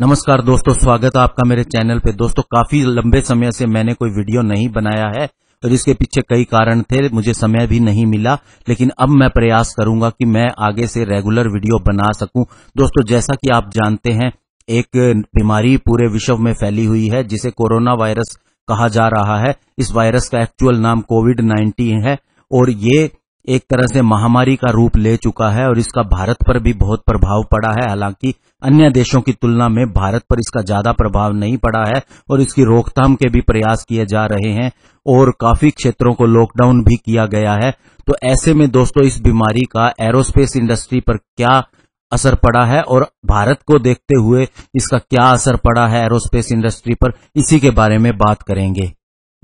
नमस्कार दोस्तों स्वागत है आपका मेरे चैनल पे दोस्तों काफी लंबे समय से मैंने कोई वीडियो नहीं बनाया है और तो इसके पीछे कई कारण थे मुझे समय भी नहीं मिला लेकिन अब मैं प्रयास करूंगा कि मैं आगे से रेगुलर वीडियो बना सकूं दोस्तों जैसा कि आप जानते हैं एक बीमारी पूरे विश्व में फैली हुई है जिसे कोरोना वायरस कहा जा रहा है इस वायरस का एक्चुअल नाम कोविड नाइन्टीन है और ये एक तरह से महामारी का रूप ले चुका है और इसका भारत पर भी बहुत प्रभाव पड़ा है हालांकि अन्य देशों की तुलना में भारत पर इसका ज्यादा प्रभाव नहीं पड़ा है और इसकी रोकथाम के भी प्रयास किए जा रहे हैं और काफी क्षेत्रों को लॉकडाउन भी किया गया है तो ऐसे में दोस्तों इस बीमारी का एरोस्पेस इंडस्ट्री पर क्या असर पड़ा है और भारत को देखते हुए इसका क्या असर पड़ा है एरोस्पेस इंडस्ट्री पर इसी के बारे में बात करेंगे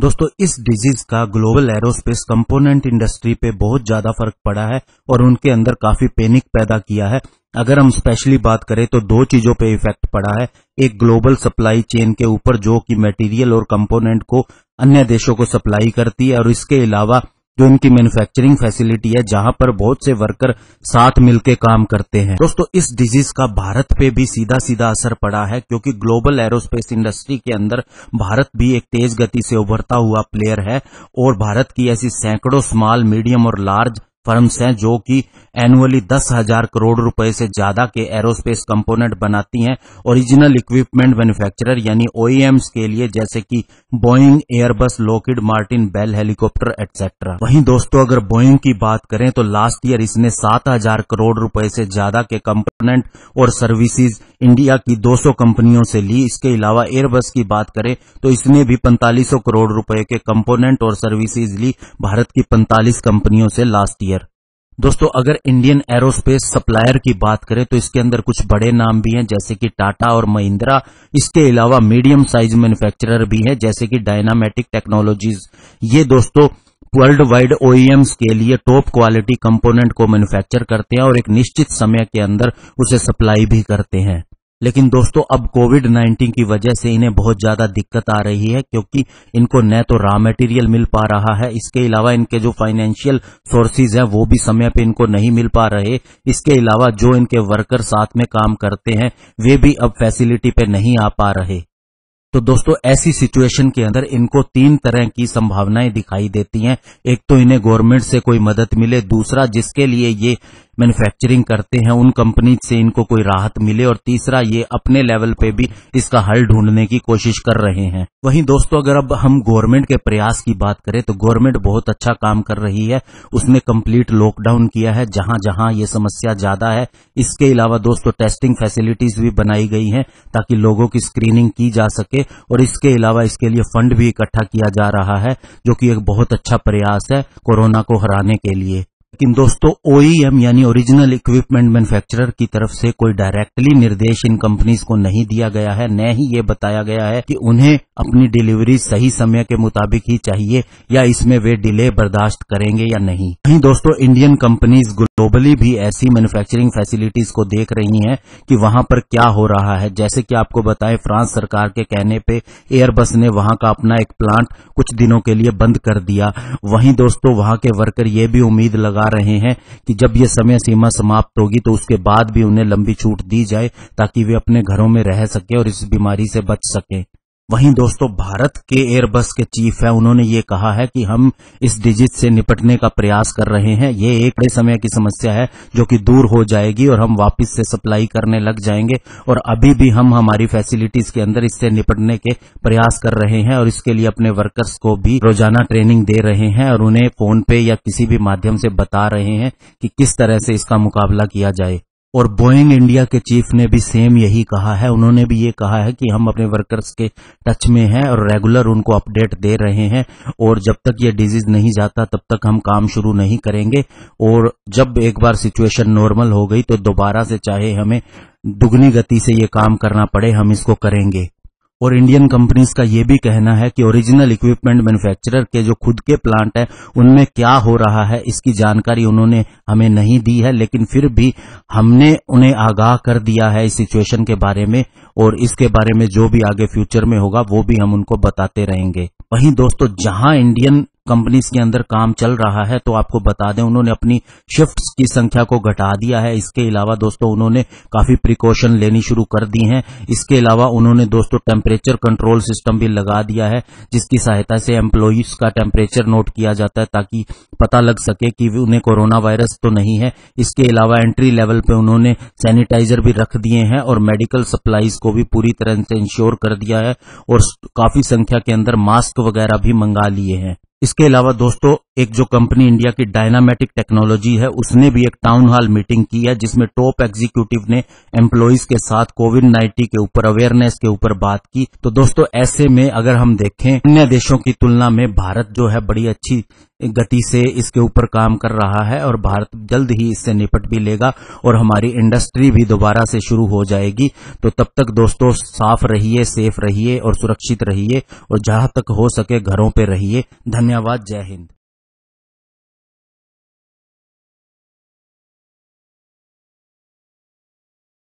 दोस्तों इस डिजीज का ग्लोबल एरोस्पेस कंपोनेंट इंडस्ट्री पे बहुत ज्यादा फर्क पड़ा है और उनके अंदर काफी पैनिक पैदा किया है अगर हम स्पेशली बात करें तो दो चीजों पे इफेक्ट पड़ा है एक ग्लोबल सप्लाई चेन के ऊपर जो कि मटेरियल और कंपोनेंट को अन्य देशों को सप्लाई करती है और इसके अलावा जो इनकी मैन्युफैक्चरिंग फैसिलिटी है जहां पर बहुत से वर्कर साथ मिलकर काम करते हैं दोस्तों इस डिजीज का भारत पे भी सीधा सीधा असर पड़ा है क्योंकि ग्लोबल एरोस्पेस इंडस्ट्री के अंदर भारत भी एक तेज गति से उभरता हुआ प्लेयर है और भारत की ऐसी सैकड़ों स्मॉल मीडियम और लार्ज फर्म्स हैं जो कि एनुअली दस हजार करोड़ रुपए से ज्यादा के एरोस्पेस कंपोनेंट बनाती हैं ओरिजिनल इक्विपमेंट मैन्युफैक्चरर यानी ओईएम्स e के लिए जैसे कि Boeing Airbus Lockheed Martin Bell helicopter etcetera वहीं दोस्तों अगर बोइंग की बात करें तो लास्ट ईयर इसने सात हजार करोड़ रुपए से ज्यादा के कंपोनेंट और सर्विसेज इंडिया की 200 कंपनियों से ली इसके अलावा एयरबस की बात करें तो इसने भी 4500 करोड़ रुपए के कंपोनेंट और सर्विसेज ली भारत की 45 कंपनियों से लास्ट ईयर दोस्तों अगर इंडियन एरोस्पेस सप्लायर की बात करें तो इसके अंदर कुछ बड़े नाम भी हैं जैसे कि टाटा और महिंद्रा इसके अलावा मीडियम साइज मैन्युफैक्चरर भी हैं जैसे कि डायनामेटिक टेक्नोलॉजीज ये दोस्तों वर्ल्ड वाइड ओईएम्स के लिए टॉप क्वालिटी कंपोनेंट को मैन्युफैक्चर करते हैं और एक निश्चित समय के अंदर उसे सप्लाई भी करते हैं लेकिन दोस्तों अब कोविड 19 की वजह से इन्हें बहुत ज़्यादा दिक्कत आ रही है क्योंकि इनको न तो रॉ मटेरियल मिल पा रहा है इसके अलावा इनके जो फाइनेंशियल सोर्सेज हैं वो भी समय पे इनको नहीं मिल पा रहे इसके अलावा जो इनके वर्कर साथ में काम करते हैं वे भी अब फैसिलिटी पे नहीं आ पा रहे तो दोस्तों ऐसी सिचुएशन के अंदर इनको तीन तरह की संभावनाएं दिखाई देती हैं एक तो इन्हें गवर्नमेंट से कोई मदद मिले दूसरा जिसके लिए ये मैन्युफैक्चरिंग करते हैं उन कंपनी से इनको कोई राहत मिले और तीसरा ये अपने लेवल पे भी इसका हल ढूंढने की कोशिश कर रहे हैं वहीं दोस्तों अगर अब हम गवर्नमेंट के प्रयास की बात करें तो गवर्नमेंट बहुत अच्छा काम कर रही है उसने कंप्लीट लॉकडाउन किया है जहां जहां ये समस्या ज्यादा है इसके अलावा दोस्तों टेस्टिंग फैसिलिटीज भी बनाई गई है ताकि लोगों की स्क्रीनिंग की जा सके और इसके अलावा इसके लिए फंड भी इकट्ठा किया जा रहा है जो कि एक बहुत अच्छा प्रयास है कोरोना को हराने के लिए लेकिन दोस्तों ओईएम e यानी ओरिजिनल इक्विपमेंट मैन्युफैक्चरर की तरफ से कोई डायरेक्टली निर्देश इन कंपनीज को नहीं दिया गया है न ही ये बताया गया है कि उन्हें अपनी डिलीवरी सही समय के मुताबिक ही चाहिए या इसमें वे डिले बर्दाश्त करेंगे या नहीं दोस्तों इंडियन कंपनीज ग्लोबली भी ऐसी मैन्युफैक्चरिंग फैसिलिटीज को देख रही हैं कि वहां पर क्या हो रहा है जैसे कि आपको बताएं फ्रांस सरकार के कहने पे एयरबस ने वहां का अपना एक प्लांट कुछ दिनों के लिए बंद कर दिया वहीं दोस्तों वहां के वर्कर ये भी उम्मीद लगा रहे हैं कि जब ये समय सीमा समाप्त होगी तो उसके बाद भी उन्हें लंबी छूट दी जाए ताकि वे अपने घरों में रह सके और इस बीमारी से बच सकें वहीं दोस्तों भारत के एयरबस के चीफ है उन्होंने ये कहा है कि हम इस डिजिट से निपटने का प्रयास कर रहे हैं ये एक बड़े समय की समस्या है जो कि दूर हो जाएगी और हम वापस से सप्लाई करने लग जाएंगे और अभी भी हम हमारी फैसिलिटीज के अंदर इससे निपटने के प्रयास कर रहे हैं और इसके लिए अपने वर्कर्स को भी रोजाना ट्रेनिंग दे रहे हैं और उन्हें फोन पे या किसी भी माध्यम से बता रहे हैं कि किस तरह से इसका मुकाबला किया जाए और बोइंग इंडिया के चीफ ने भी सेम यही कहा है उन्होंने भी ये कहा है कि हम अपने वर्कर्स के टच में हैं और रेगुलर उनको अपडेट दे रहे हैं और जब तक ये डिजीज नहीं जाता तब तक हम काम शुरू नहीं करेंगे और जब एक बार सिचुएशन नॉर्मल हो गई तो दोबारा से चाहे हमें दुगनी गति से ये काम करना पड़े हम इसको करेंगे और इंडियन कंपनीज का यह भी कहना है कि ओरिजिनल इक्विपमेंट मैन्युफैक्चरर के जो खुद के प्लांट है उनमें क्या हो रहा है इसकी जानकारी उन्होंने हमें नहीं दी है लेकिन फिर भी हमने उन्हें आगाह कर दिया है इस सिचुएशन के बारे में और इसके बारे में जो भी आगे फ्यूचर में होगा वो भी हम उनको बताते रहेंगे वहीं दोस्तों जहां इंडियन कंपनीज के अंदर काम चल रहा है तो आपको बता दें उन्होंने अपनी शिफ्ट की संख्या को घटा दिया है इसके अलावा दोस्तों उन्होंने काफी प्रिकॉशन लेनी शुरू कर दी हैं इसके अलावा उन्होंने दोस्तों टेम्परेचर कंट्रोल सिस्टम भी लगा दिया है जिसकी सहायता से एम्प्लॉज का टेम्परेचर नोट किया जाता है ताकि पता लग सके कि उन्हें कोरोना वायरस तो नहीं है इसके अलावा एंट्री लेवल पे उन्होंने सैनिटाइजर भी रख दिए हैं और मेडिकल सप्लाईज को भी पूरी तरह से इंश्योर कर दिया है और काफी संख्या के अंदर मास्क वगैरह भी मंगा लिए हैं इसके अलावा दोस्तों एक जो कंपनी इंडिया की डायनामेटिक टेक्नोलॉजी है उसने भी एक टाउन हॉल मीटिंग की है जिसमें टॉप एग्जीक्यूटिव ने एम्प्लॉज के साथ कोविड नाइन्टीन के ऊपर अवेयरनेस के ऊपर बात की तो दोस्तों ऐसे में अगर हम देखें अन्य देशों की तुलना में भारत जो है बड़ी अच्छी गति से इसके ऊपर काम कर रहा है और भारत जल्द ही इससे निपट भी लेगा और हमारी इंडस्ट्री भी दोबारा से शुरू हो जाएगी तो तब तक दोस्तों साफ रहिए सेफ रहिए और सुरक्षित रहिए और जहां तक हो सके घरों पर रहिए धन्यवाद जय हिंद